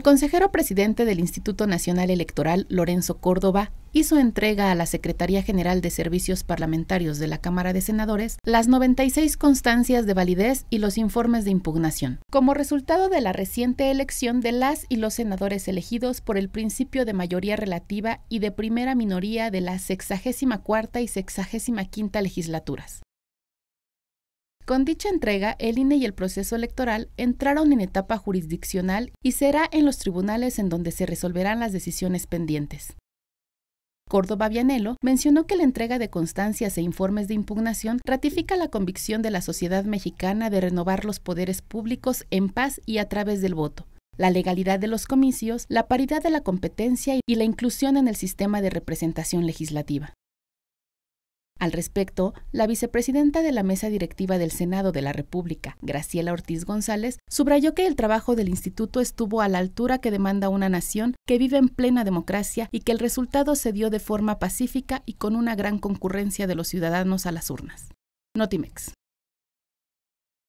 El consejero presidente del Instituto Nacional Electoral, Lorenzo Córdoba, hizo entrega a la Secretaría General de Servicios Parlamentarios de la Cámara de Senadores las 96 constancias de validez y los informes de impugnación, como resultado de la reciente elección de las y los senadores elegidos por el principio de mayoría relativa y de primera minoría de las 64 y 65 legislaturas. Con dicha entrega, el INE y el proceso electoral entraron en etapa jurisdiccional y será en los tribunales en donde se resolverán las decisiones pendientes. Córdoba Vianelo mencionó que la entrega de constancias e informes de impugnación ratifica la convicción de la sociedad mexicana de renovar los poderes públicos en paz y a través del voto, la legalidad de los comicios, la paridad de la competencia y la inclusión en el sistema de representación legislativa. Al respecto, la vicepresidenta de la mesa directiva del Senado de la República, Graciela Ortiz González, subrayó que el trabajo del instituto estuvo a la altura que demanda una nación que vive en plena democracia y que el resultado se dio de forma pacífica y con una gran concurrencia de los ciudadanos a las urnas. Notimex.